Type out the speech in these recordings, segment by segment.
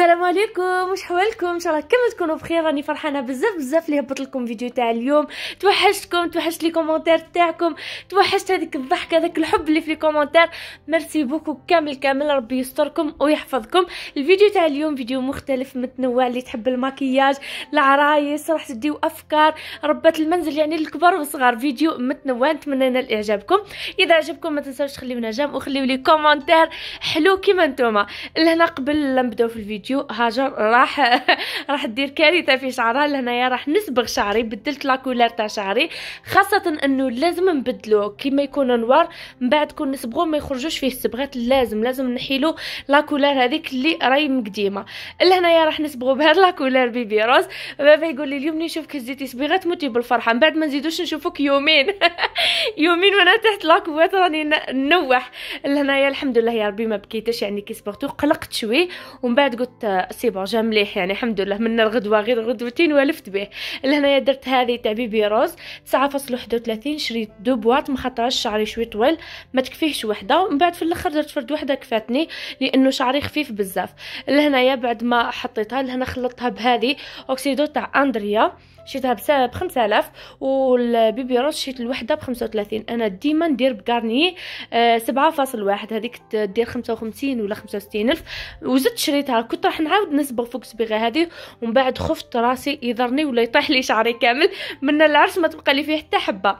السلام عليكم واش حوالكم ان شاء الله كما تكونوا بخير راني فرحانه بزاف بزاف اللي هبط لكم فيديو تاع اليوم توحشتكم توحشت لي كومونتير تاعكم توحشت هذيك الضحكه هذاك الحب اللي في لي كومونتير ميرسي بوكو كامل كامل ربي يستركم ويحفظكم الفيديو تاع اليوم فيديو مختلف متنوع اللي تحب الماكياج العرايس راح تديو افكار ربات المنزل يعني الكبار والصغار فيديو متنوع نتمنى لنا اعجابكم اذا عجبكم ما تنساوش تخليونا جام وخليو لي كومونتير حلو كيما نتوما لهنا قبل لا نبداو في الفيديو فيديو هاجر راح راح دير كارثه في شعرها لهنايا راح نسبغ شعري بدلت لاكولار تاع شعري خاصه انه لازم نبدلو كيما يكون نوار من بعد كون نصبغوه ما يخرجوش فيه الصبغات لازم لازم نحيلو لاكولار هذيك اللي راهي مقديمه لهنايا راح نصبغو بهاد لاكولار بيبي روز بابا يقول لي اليوم نشوفك زيتي صبيغه موتي بالفرحه من بعد ما نزيدوش نشوفك يومين يومين وانا تحت لاكوات راني نوح لهنايا الحمد لله يا ربي ما بكيتش يعني كي صبغتو قلقت شوي ومن بعد قلت أصيبه جا مليح يعني الحمد لله من الغدوة غير غدوتين ولفت به لهنايا درت هذه تاع بيبي روز 9.31 شريت دو بواط مخاطرش شعري شوي طويل ما تكفيهش وحدة من بعد في الاخر درت فرد وحدة كفاتني لأنه شعري خفيف بزاف لهنايا بعد ما حطيتها لهنا خلطتها بهذه أوكسيدو تاع أندريا شيتها ب 5000 روز شيت الوحده ب 35 انا ديما ندير بكارني 7.1 آه، هذيك دير 55 ولا 65 الف وزدت شريتها كنت راح نعاود نصبغ فوق صبيغه هذه ومن بعد خفت راسي يضرني ولا يطيح لي شعري كامل من العرس ما تبقى لي فيه حتى حبه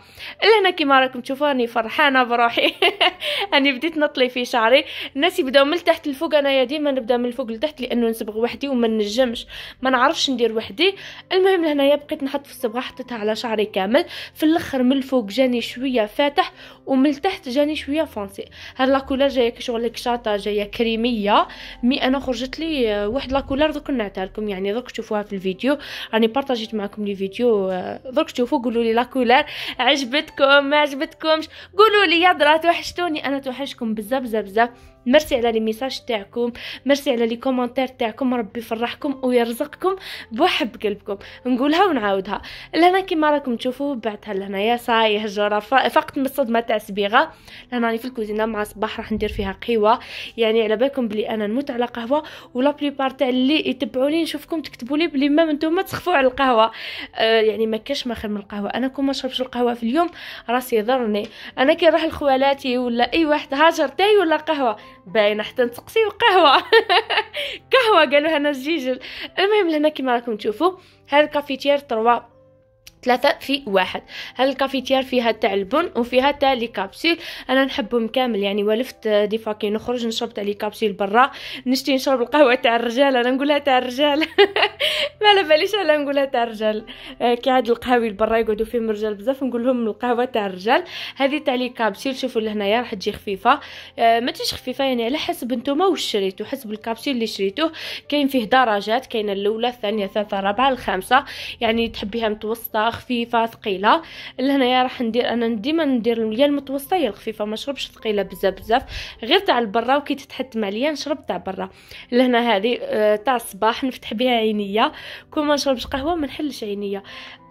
الا انا كيما راكم تشوفوا راني فرحانه بروحي راني بديت نطلي في شعري الناس يبداو من التحت لفوق انايا ديما نبدا من الفوق لتحت لانه نصبغ وحدي وما نجمش ما نعرفش ندير وحدي المهم لهنايا بقيت نحط في الصبغه حطيتها على شعري كامل في الاخر من الفوق جاني شويه فاتح ومن التحت جاني شويه فونسي هاد لاكولار جايه شغل كشاطه جايه كريميه مي انا خرجت لي آه، واحد لاكولار درك نعطيها لكم يعني درك تشوفوها في الفيديو راني بارطاجيت معكم لي فيديو آه، درك تشوفوا قولوا لي لاكولار عجبتكم ما عجبتكمش قولوا لي يا درات توحشتوني انا توحشكم بزاف بزاف بزاف مرسي على لي ميساج تاعكم مرسي على لي كومونتير تاعكم ربي يفرحكم ويرزقكم بوحب قلبكم نقولها ونعاودها لهنا كيما راكم تشوفوا بعتها لهنايا ساي هجره فقط من الصدمه تاع صبيغه لهنا راني في الكوزينه مع صباح راح ندير فيها قهوه يعني على بالكم بلي انا نموت على قهوه ولا بليبار تاع اللي يتبعوني نشوفكم تكتبوا لي بلي ما نتوما تسخفوا على القهوه آه يعني ما كاش ما خير من القهوه انا كون ما شربش القهوه في اليوم راسي يضرني انا كي نروح لخوالاتي ولا اي واحد هاجر تاي ولا قهوه باينه حتى نسقسيو قهوه قهوه قالوها ناس جيجل المهم لهنا كما راكم تشوفوا هاد الكافيتير طروا ثلاثة في واحد هاد الكافيتيار فيها تاع البن وفيها تاع لي كابسول انا نحبهم كامل يعني ولفت آه، دي فوا كي نخرج نشرب تاع لي كابسول برا نشتي نشرب القهوة تاع الرجال انا نقولها تاع الرجال ما على باليش انا نقولها تاع الرجال آه، كي عاد القهاوي برا يقعدوا فيهم الرجال بزاف نقول لهم القهوة تاع الرجال هذه تاع لي كابسول شوفوا لهنايا راح تجي خفيفة آه، ما تجيش خفيفة يعني على حسب نتوما واش شريتو حسب الكابسول اللي شريتوه كاين فيه درجات كاين الاولى الثانية الثالثة الرابعة الخامسة يعني تحبيها متوسطة خفيفه ثقيله لهنايا راح ندير انا ديما ندير هي المتوسطه هي الخفيفه ما نشربش ثقيله بزاف بزاف غير تاع البرا وكي تتحتم عليا نشرب تاع برا لهنا هذه آه، تاع الصباح نفتح بها عينيا كون ما نشربش قهوه ما نحلش عينيا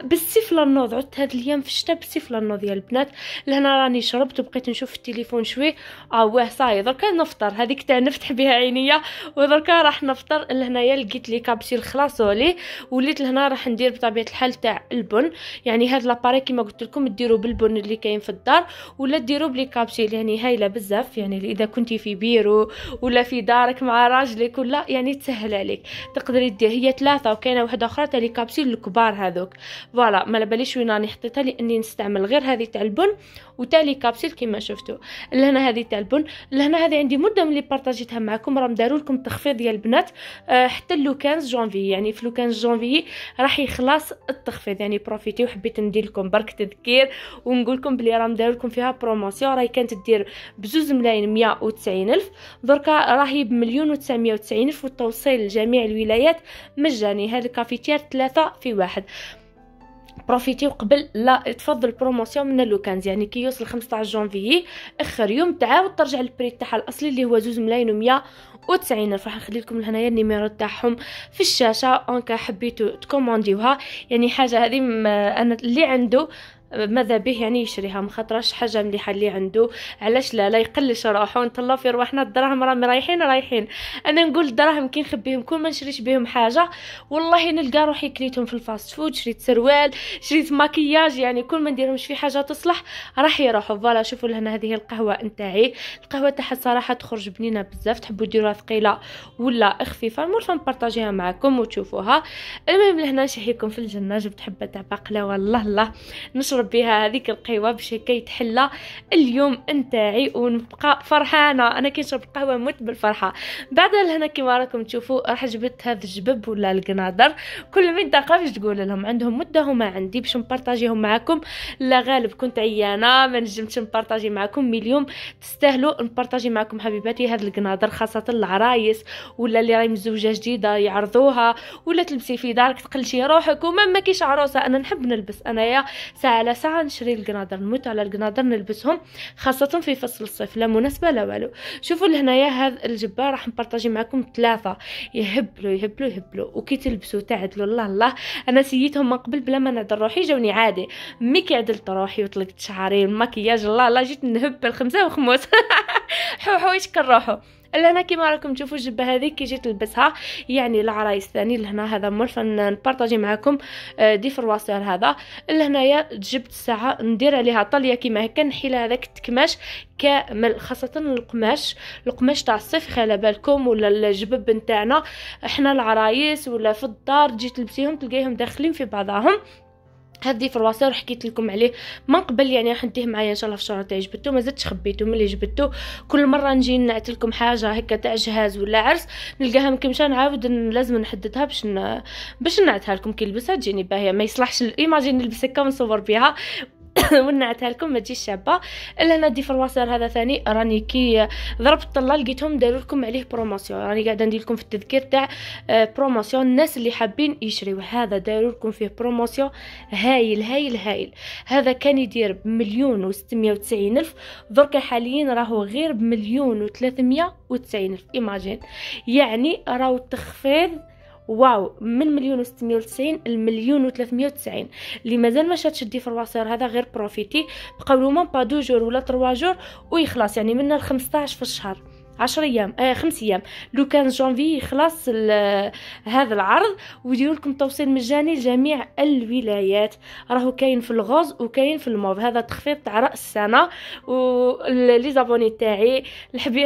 بالسيف للنوض عدت هاد الايام في الشتاء بالسيف للنوض يا البنات لهنا راني شربت وبقيت نشوف في التليفون شوي اه واه صاي دركا نفطر هذيك تاع نفتح بها عينيا ودركا راح نفطر لهنايا لقيت لي كابسيل خلاصولي وليت لهنا راح ندير بطبيعه الحال تاع البن يعني هاد لاباري كيما قلت لكم ديروا بالبن اللي كاين في الدار ولا ديروا بلي كابسول يعني هايله بزاف يعني اذا كنتي في بيرو ولا في دارك مع راجلك ولا يعني تسهل عليك تقدري دير هي ثلاثه وكاينه واحده اخرى تاع لي كابسول الكبار هذوك فوالا ما باليش وين راني حطيتها لاني نستعمل غير هذه تاع البن وتاع لي كابسول كيما شفتوا لهنا هذه تاع البن لهنا هذه عندي مده ملي بارطاجيتها معكم راهم داروا لكم تخفيض ديال البنات آه، حتى لو 15 جونفي يعني في لو 15 جونفي راح يخلص التخفيض يعني برو بروفيتي وحبيت ندير لكم برك تذكير ونقول لكم بلي راهم داروا لكم فيها بروموسيون راهي كانت دير بزوز ملايين 190 الف دركا راهي بمليون و990 الف والتوصيل لجميع الولايات مجاني هاد الكافيتير ثلاثة في واحد بروفيتيو قبل لا تفضل بروموسيون من لوكانز يعني كي يوصل 15 جونفيي اخر يوم تعاود ترجع للبري تاعها الاصلي اللي هو 2 ملايين و ألف راح نخلي لكم هنايا النيميرو تاعهم في الشاشه اونكا حبيتو تكومونديوها يعني حاجه هذه انا اللي عنده ماذا به يعني يشريها خاطرش حاجه مليحه اللي عنده علاش لا لا يقلش روحو نطلعو في رواحنا الدراهم راهم رايحين رايحين انا نقول الدراهم كي نخبيهم كون ما نشريش بهم حاجه والله نلقى روحي كليتهم في الفاست فود شريت سروال شريت ماكياج يعني كل ما نديرهمش في حاجه تصلح راح يروحوا فوالا شوفوا لهنا هذه القهوه نتاعي القهوه تاعها صراحه تخرج بنينه بزاف تحبوا ديروها ثقيله ولا خفيفه المهم نبارطاجيها معكم وتشوفوها المهم لهنا نشهيكم في الجنه جبت حبه تاع باقلا الله الله نشر نشرب بها هذيك القهوه باش هكا يتحلى اليوم نتاعي ونبقى فرحانه انا كي نشرب القهوه نموت بالفرحه بعد لهنا كيما راكم تشوفوا راح جبت هذا الجبب ولا القنادر كل من قفش تقول لهم عندهم مده هما عندي باش نبارطاجيهم معاكم لا غالب كنت عيانه ما نجمتش نبارطاجي معاكم مي اليوم تستاهلوا نبارطاجي معاكم حبيباتي هذا القنادر خاصه العرايس ولا اللي راهي مزوجه جديده يعرضوها ولا تلبسي في دارك تقلشي روحك وما ما كيش عروسه انا نحب نلبس انايا ساعه على ساعة نشري القنادر نموت على القنادر نلبسهم خاصة في فصل الصيف لا مناسبة لا والو شوفوا لهنايا هذا الجبار راح نبارطاجي معكم ثلاثة يهبلوا يهبلوا يهبلوا وكي تلبسوا تعدلوا الله الله انا سيتهم من قبل بلا ما نعدل روحي جاوني عادي مي كي عدلت روحي وطلقت شعري المكياج الله الله جيت نهبل خمسة وخموس حوحو يشكل روحو لهنا كيما راكم تشوفوا الجبه هذه كي جيت نلبسها يعني العرايس ثاني لهنا هذا ملف نبارطاجي معكم آه، دي فرواسور هذا لهنايا جبت ساعه ندير عليها طليه كيما هكا نحيل هذاك التكماش كامل خاصه القماش القماش تاع الصيف خلى بالكم ولا الجبب نتاعنا احنا العرايس ولا في الدار تجي تلبسيهم تلقايهم داخلين في بعضهم هذا الفرواسون حكيت لكم عليه من قبل يعني راح نديه معايا ان شاء الله في الشهر تاعي جبدته ما زدتش خبيته ملي جبتو كل مره نجي نعت لكم حاجه هكا تاع جهاز ولا عرس نلقاها مكمشه نعاود لازم نحددها باش ن... باش نعتها لكم كي نلبسها تجيني باهيه ما يصلحش الايماجين نلبس هكا ونصور بها ونعتها لكم ما تجيش شابه دي فرواسر هذا ثاني راني كي ضربت طله لقيتهم داروا لكم عليه بروموسيون راني قاعده ندير لكم في التذكير تاع بروموسيون آه، الناس اللي حابين يشريو هذا داروا لكم فيه بروموسيون هايل هايل هايل هذا كان يدير بمليون و وتسعين الف دركا حاليا راهو غير بمليون و وتسعين الف ايماجين يعني راهو تخفيض واو من مليون و690 لمليون و390 اللي مازال ما شاتش دي فرواسير هذا غير بروفيتي بقاو لهم با دو جور ولا 3 جور ويخلص يعني من 15 في الشهر 10 ايام آه خمس ايام لو كان جانفي يخلص هذا العرض ويديروا لكم توصيل مجاني لجميع الولايات راهو كاين في الغوز وكاين في الموف هذا تخفيض تاع راس السنه و زابوني تاعي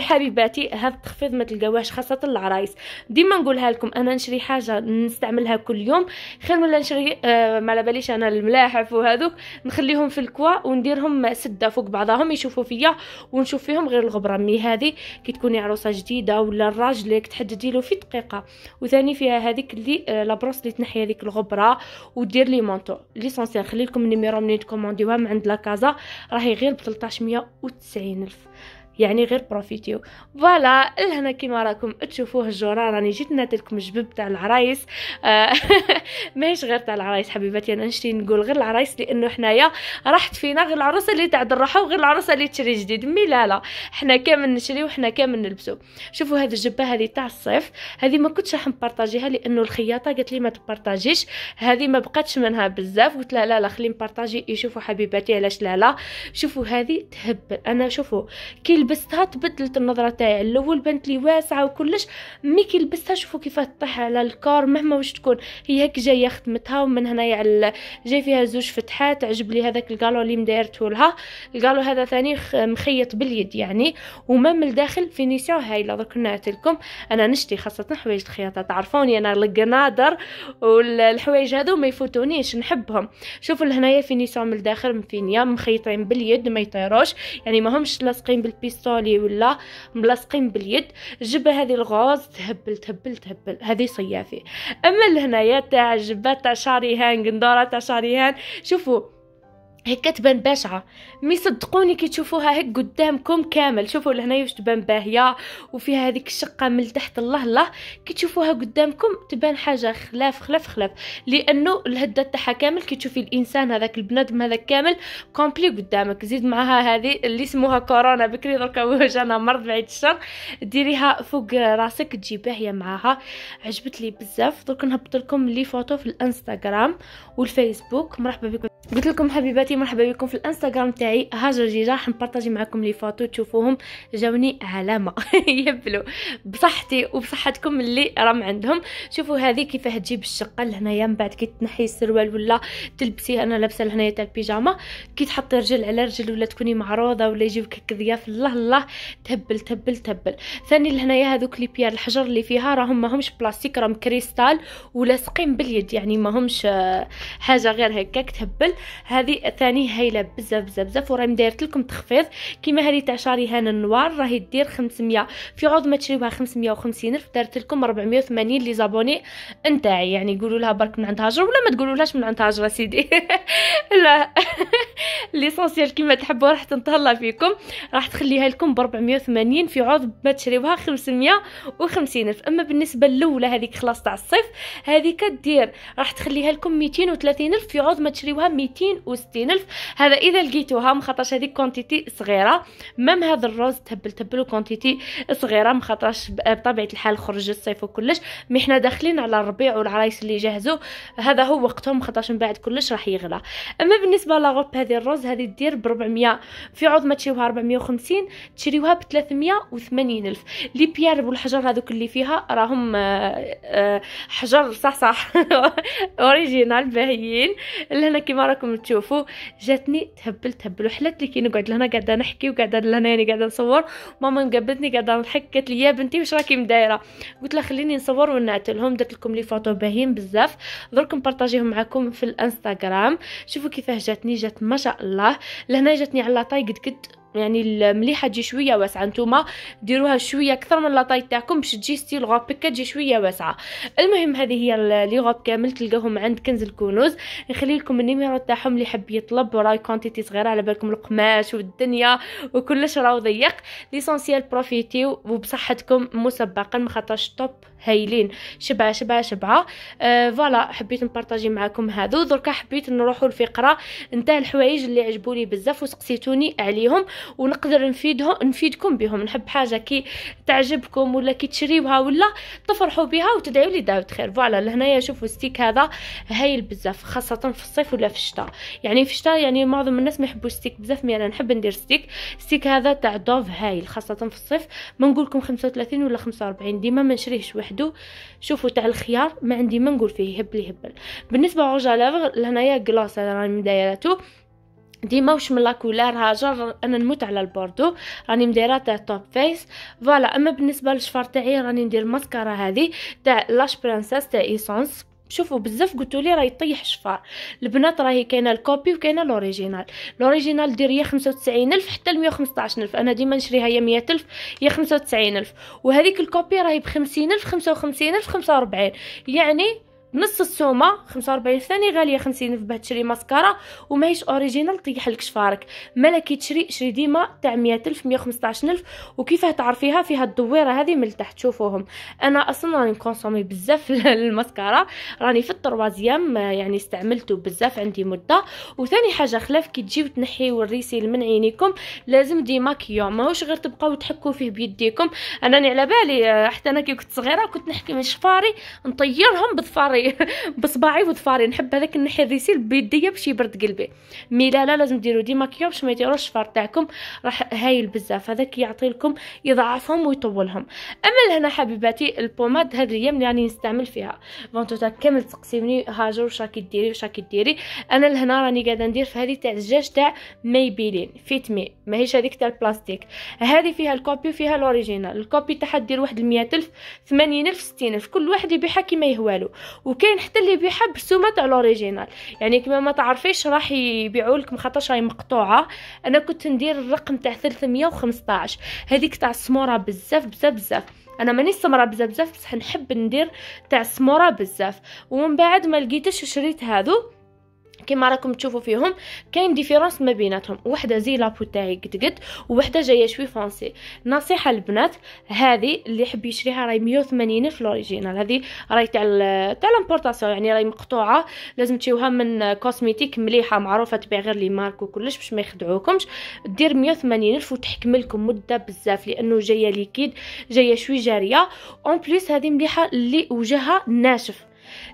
حبيباتي هذا التخفيض ما تلقاوهش خاصه العرايس ديما نقولها لكم انا نشري حاجه نستعملها كل يوم خير من نشري آه ما على باليش انا الملاحف وهذوك نخليهم في الكوا ونديرهم سده فوق بعضهم يشوفوا فيا ونشوف فيهم غير الغبره مي هذه كي تكوني عروسه جديده ولا راجلك تحددي له في دقيقه وثاني فيها هذيك اللي آه، لابروس اللي تنحي هذيك الغبره ودير لي مونطو ليسونسيال خلي لكم النيميرو منين تكومونديوها من عند لاكازا راهي غير ب 1390 الف يعني غير بروفيتيو فوالا لهنا كيما راكم تشوفوه الجورا راني جيت نات لكم جبب تاع العرايس آه ماهيش غير تاع العرايس حبيباتي انا نشتي نقول غير العرايس لانه حنايا راحت فينا غير العروسه اللي تعد الراحه وغير العروسه اللي تشري جديد مي لا لا حنا كامل نشري وحنا كامل نلبسو شوفوا هذه الجبه هذه تاع الصيف هذه ما كنتش راح نبارطاجيها لانه الخياطه قالت لي ما تبارطاجيش هذه ما بقاتش منها بزاف قلت لها لا لا خلي نبارطاجي يشوفوا حبيباتي علاش لا لا شوفوا هذه تهبل انا شوفوا كي لبستها تبدلت النظره تاعي الاول بنت لي واسعه وكلش مي كي لبستها شوفوا كيف طيح على الكار مهما واش تكون هي هيك جايه خدمتها ومن هنايا على جاي فيها زوج فتحات عجب لي هذاك القالو اللي مدايرته لها القالو هذا ثاني مخيط باليد يعني وما من الداخل فينيسيون هايله درك نعت لكم انا نشتي خاصه حوايج الخياطه تعرفوني انا القنادر والحوايج هذو ما يفوتونيش نحبهم شوفوا لهنايا فينيسيون من الداخل مفينيا مخيطين باليد ما يطيروش يعني ما همش لاصقين بالبيس بيستولي ولا ملاصقين باليد جبه هذه الغوز تهبل تهبل تهبل هذه صيافي اما لهنايا تاع جبه تاع شعري هان قندوره تاع شعري هان شوفوا هكا تبان بشعه مي صدقوني كي تشوفوها هيك قدامكم كامل شوفوا لهنا واش تبان باهيه وفيها هذيك الشقه من تحت الله الله كي تشوفوها قدامكم تبان حاجه خلاف خلاف خلاف لانه الهده تاعها كامل كي تشوفي الانسان هذاك البنادم هذاك كامل كومبلي قدامك زيد معها هذه اللي اسمها كورونا بكري دركا أنا مرض بعيد الشر ديريها فوق راسك تجي باهيه معاها عجبت لي بزاف درك نهبط لكم لي فوتو في الانستغرام والفيسبوك مرحبا بكم قلت لكم حبيباتي مرحبا بكم في الانستغرام تاعي هاجر جيجا حنبارطاجي معكم لي فوتو تشوفوهم جاوني علامه يبلو بصحتي وبصحتكم اللي راهم عندهم شوفوا هذه كيفاه تجيب الشقه لهنايا من بعد كي تنحي السروال ولا تلبسيه انا لابسه لهنايا تاع البيجاما كي تحطي رجل على رجل ولا تكوني معروضه ولا يجيبك هكا ضياف الله الله تهبل تهبل تهبل ثاني لهنايا هذوك لي بيار الحجر اللي فيها راهم ماهمش بلاستيك راهم كريستال ولاصقين باليد يعني ماهمش آه، حاجه غير هكاك تهبل هذه ثاني هايله بزاف بزاف بزاف وراهم دايرت لكم تخفيض كيما هذه تاع شاري هان النوار راهي دير 500 في عوض ما تشريوها 550 الف دارت لكم 480 لي زابوني نتاعي يعني قولوا لها برك من عند هاجر ولا ما تقولوا لهاش من عند هاجر سيدي لا ليسونسيال كيما تحبوا راح تنتهلا فيكم راح تخليها لكم ب 480 في عوض ما تشريوها 550 الف اما بالنسبه الاولى هذيك خلاص تاع الصيف هذيك دير راح تخليها لكم 230 الف في عوض ما تشريوها 200 260 الف هذا اذا لقيتوها مخاطرش هذيك كونتيتي صغيره مام هذا الروز تهبل تهبل كونتيتي صغيره مخاطرش بطبيعه الحال خرج الصيف وكلش مي حنا داخلين على الربيع والعرايس اللي جهزوا هذا هو وقتهم خاطرش من بعد كلش راح يغلى اما بالنسبه لاغوب هذه الروز هذه دير ب 400 في عوض ما تشريوها 450 تشريوها ب 380 الف لي بيار والحجر هذوك اللي فيها راهم آه، آه، حجر صح صح اوريجينال باهيين لهنا كيما راكم تشوفوا جاتني تهبل تهبل وحلت لي كي نقعد لهنا قاعده نحكي وقاعده لهنا يعني قاعده نصور ماما مقبلتني قاعده نضحك قالت لي يا بنتي واش راكي مدايره قلت لها خليني نصور ونعتلهم درت لكم لي فوتو باهين بزاف دركم بارطاجيهم معكم في الانستغرام شوفوا كيفاه جاتني جات ما شاء الله لهنا جاتني على لاطاي قد قد يعني المليحه تجي شويه واسعه نتوما ديروها شويه اكثر من لاطاي تاعكم باش تجي ستيل غوب كتجي شويه واسعه المهم هذه هي لي غوب كامل تلقاهم عند كنز الكنوز نخلي لكم النيميرو تاعهم اللي حب يطلب وراي كونتيتي صغيره على بالكم القماش والدنيا وكلش راه ضيق ليسونسيال بروفيتيو وبصحتكم مسبقا ما خاطرش توب هايلين شبعه شبعه شبعه آه فوالا حبيت نبارطاجي معكم هادو دركا حبيت نروحو لفقره نتاع الحوايج اللي عجبوني بزاف وسقسيتوني عليهم ونقدر نفيدهم نفيدكم بهم نحب حاجه كي تعجبكم ولا كي تشريوها ولا تفرحوا بها وتدعيو لي دعوه خير فوالا لهنايا شوفوا ستيك هذا هايل بزاف خاصه في الصيف ولا في الشتاء يعني في الشتاء يعني معظم الناس ما يحبوش ستيك بزاف مي انا نحب ندير ستيك ستيك هذا تاع دوف هايل خاصه في الصيف ما نقولكم 35 ولا 45 ديما ما نشريهش واحد وحده شوفوا تاع الخيار ما عندي ما نقول فيه هبل هبل بالنسبه روجا لافغ لهنايا كلاص انا راني مدايراتو ديما واش من لاكولار هاجر انا نموت على البوردو راني مديره تاع توب فيس فوالا اما بالنسبه للشفر تاعي راني ندير ماسكارا هذه تاع لاش برانسيس تاع ايسونس شوفوا بزاف قلتوا لي راه يطيح الشفار البنات راهي كاينه الكوبي وكاينه لوريجينال لوريجينال دير يا 95000 حتى ل 115000 انا ديما نشريها يا 100000 يا 95000 وهذيك الكوبي راهي ب 50000 55000 45 يعني نص السومه 45 ثاني غاليه 50 باه تشري ماسكارا وماهيش اوريجينال طيح لك شفارك مالا كي تشري شري ديما تاع 100000 115000 وكيفاه تعرفيها فيها الدويره هذه من التحت شوفوهم انا اصلا راني كونسومي بزاف الماسكارا راني في التروازيام يعني استعملته بزاف عندي مده وثاني حاجه خلاف كي تجيو تنحيو الريسيل من عينيكم لازم ديما كيو ماهوش غير تبقاو تحكوا فيه بيديكم انا على بالي آه، حتى انا كي كنت صغيره كنت نحكي من شفاري نطيرهم بظفاري بصباعي يعني بصباعي وظفاري نحب هذاك النحي الريسيل بيديا باش يبرد قلبي مي لا لا لازم ديروا دي ماكياج باش ما يديروش الشفار تاعكم راح هايل بزاف هذاك يعطي لكم يضعفهم ويطولهم اما لهنا حبيباتي البوماد هذه هي اللي راني نستعمل فيها تاع كامل تقسمني هاجر واش راكي ديري واش راكي ديري انا لهنا راني قاعده ندير في هذه تاع الزجاج تاع مايبيلين فيت مي ماهيش هذيك تاع البلاستيك هذه فيها الكوبي وفيها الاوريجينال الكوبي تاعها دير واحد 100000 80000 60000 كل واحد يبيعها كيما يهوالو وكاين حتى اللي بيحب السومه تاع لوريجينال يعني كما ما تعرفيش راح يبيعوا لكم خاطرش راهي مقطوعه انا كنت ندير الرقم تاع 315 هذيك تاع السموره بزاف بزاف بزاف انا ماني سمره بزاف بزاف بصح نحب ندير تاع السموره بزاف ومن بعد ما لقيتش شريت هذو كما راكم تشوفوا فيهم كاين ديفيرونس ما بيناتهم وحده زي لابو تاعي قد قد وحده جايه شوي فونسي نصيحه للبنات هذه اللي يحب يشريها راهي 180 في الاوريجينال هذه راهي تاع تاع لامبورطاسيون يعني راهي مقطوعه لازم تشيوها من كوزميتيك مليحه معروفه تبيع غير لي مارك وكلش باش ما يخدعوكمش دير 180 الف لكم مده بزاف لانه جايه ليكيد جايه شوي جاريه اون بليس هذه مليحه اللي وجهها ناشف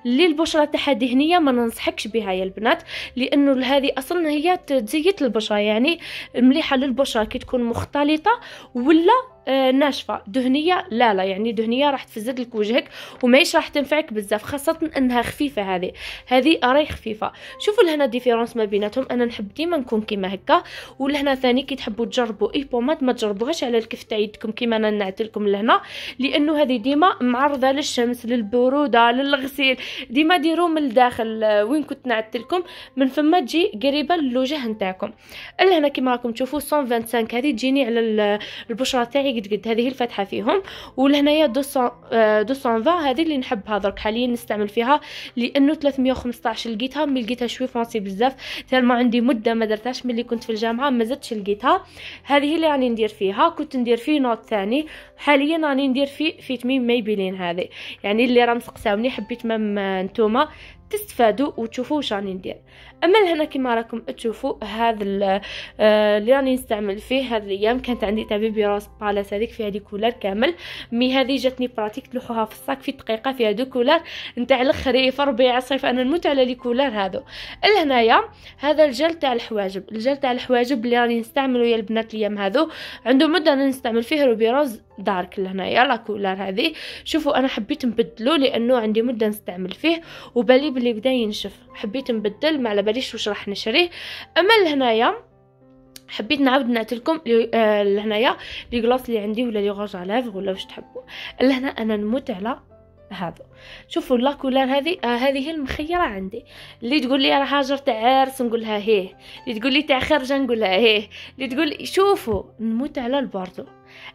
اللي البشره تاعها دهنيه ما ننصحكش بها يا البنات لانه هذه اصلا هي تزيت البشره يعني مليحه للبشره كي تكون مختلطه ولا آه، ناشفه دهنيه لا لا يعني دهنيه راح تفزد لك وجهك وماش راح تنفعك بزاف خاصه انها خفيفه هذه هذه راهي خفيفه شوفوا لهنا ديفيرونس ما بيناتهم انا نحب ديما نكون كيما هكا ولهنا ثاني كي تحبوا تجربوا اي بومات ما تجربوهاش على الكف تاع يدكم كيما انا نعت لكم لهنا لانه هذه ديما معرضه للشمس للبروده للغسيل ديما ديروا من الداخل آه، وين كنت نعت لكم من فما تجي قريبه للوجه نتاعكم لهنا كيما راكم تشوفوا 125 هذه تجيني على البشره تاعي قد قد هذه الفتحه فيهم ولهنايا دو سون آه، فا هذه اللي نحبها درك حاليا نستعمل فيها لانه 315 لقيتها ملي لقيتها شوي فونسي بزاف تالما عندي مده ما درتهاش ملي كنت في الجامعه ما زدتش لقيتها هذه اللي راني ندير فيها كنت ندير فيه نوت ثاني حاليا راني ندير في فيتمي ميبيلين هذه يعني اللي راه مسقساوني حبيت مام آه، نتوما تستفادوا وتشوفوا واش راني ندير اما لهنا كما راكم تشوفوا هذا آه، اللي راني نستعمل فيه هذا الايام كانت عندي تاع بيبي روس بالاس هذيك فيها دي كولر كامل مي هذه جاتني براتيك تلوحوها في الصاك في دقيقه فيها دو كولر نتاع الخريف ربيع الصيف انا نموت على لي كولر هذو لهنايا هذا الجل تاع الحواجب الجل تاع الحواجب اللي راني نستعملو يا البنات الايام هذو عنده مده انا نستعمل فيه روبي روز دارك لهنايا لاكولار هذه شوفوا انا حبيت نبدلو لانه عندي مده نستعمل فيه وبالي بلي بدا ينشف حبيت نبدل ما على باليش واش راح نشريه اما لهنايا حبيت نعاود نعطي لكم آه، لهنايا لي غلاص اللي عندي ولا لي غوج على ولا واش تحبوا لهنا انا نموت على هذا شوفوا لاكولار هذه آه هذه هي المخيره عندي اللي تقول لي راه هاجر تاع عرس نقولها هيه اللي تقول لي تاع خرجه نقولها هيه اللي تقول شوفوا نموت على البوردو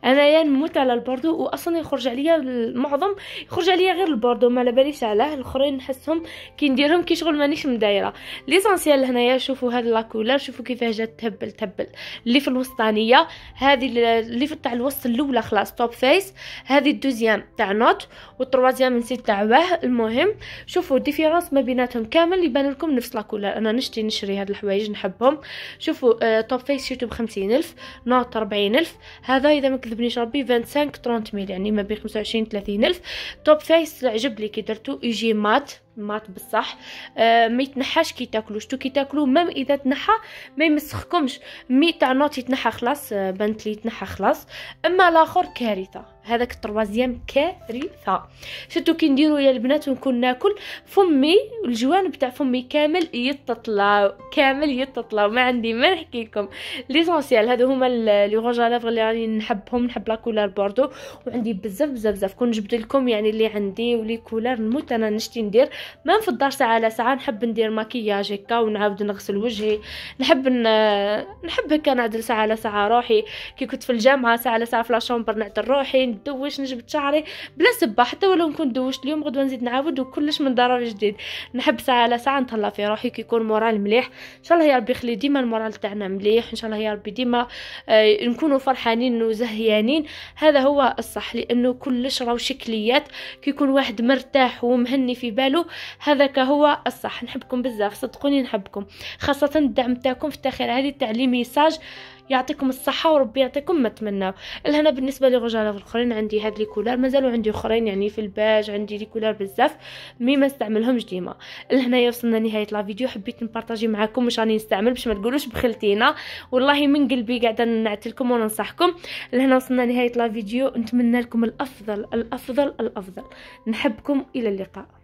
انايا نموت على البوردو واصلا يخرج عليا المعظم يخرج عليا غير البوردو ما لاباليش علاه الاخرين نحسهم كي نديرهم كي شغل مانيش مدايره ليسونسيال هنايا شوفوا هاد لاكولار شوفوا كيفاه جات تهبل تهبل اللي في الوسطانيه هذه اللي في تاع الوسط الاولى خلاص توب فيس هذه الدوزيام تاع نوت والتروازيام نسيت تاع واه المهم شوفوا الديفيرونس ما بيناتهم كامل يبان لكم نفس لاكولار انا نشتي نشري هاد الحوايج نحبهم شوفوا آه توب فيس شفتو ب 50000 نوت 40000 هذا اذا ما كذبنيش ربي 25 30 ميل يعني ما بين 25 30 الف توب فيس عجب لي كي درتو يجي مات مات بصح آه ما يتنحاش كي تاكلو شتو كي تاكلو مام اذا تنحى ما يمسخكمش مي تاع نوت يتنحى خلاص آه بنت لي يتنحى خلاص اما الاخر كارثه هذاك التروازيام كارثه شتو كي نديرو يا البنات ونكون ناكل فمي الجوانب تاع فمي كامل يتطلع كامل يتطلع ما عندي ما نحكي لكم ليسونسيال هادو هما لي روج لافغ اللي راني نحبهم نحب لا كولار بوردو وعندي بزاف بزاف بزاف كون جبت لكم يعني اللي عندي ولي كولار نموت انا نشتي ندير ما في الدار ساعه على ساعه نحب ندير مكياج هكا ونعاود نغسل وجهي نحب ن... نحب هكا نعدل ساعه على ساعه روحي كي كنت في الجامعه ساعه على ساعه في لاشومبر نعدل روحي ندوش نجبد شعري بلا سبه حتى ولو نكون دوشت اليوم غدوه نزيد نعاود وكلش من ضرر جديد نحب ساعه على ساعه نطلع في روحي كي يكون مورال مليح ان شاء الله يا ربي يخلي ديما المورال تاعنا مليح ان شاء الله يا ربي ديما آه، نكونوا فرحانين وزهيانين هذا هو الصح لانه كلش راهو شكليات كي يكون واحد مرتاح ومهني في باله هذاك هو الصح نحبكم بزاف صدقوني نحبكم خاصه الدعم تاعكم في التاخير هذه تاع ميساج يعطيكم الصحة وربي يعطيكم ما تمناو لهنا بالنسبة لي غجالة الاخرين عندي هاد لي كولار مازالوا عندي اخرين يعني في الباج عندي لي كولار بزاف مي ما نستعملهم ديما لهنا وصلنا نهاية لا فيديو حبيت نبارطاجي معاكم واش راني نستعمل باش ما تقولوش بخلتينا والله من قلبي قاعدة نعتلكم وننصحكم لهنا وصلنا نهاية لا فيديو نتمنى لكم الافضل الافضل الافضل نحبكم الى اللقاء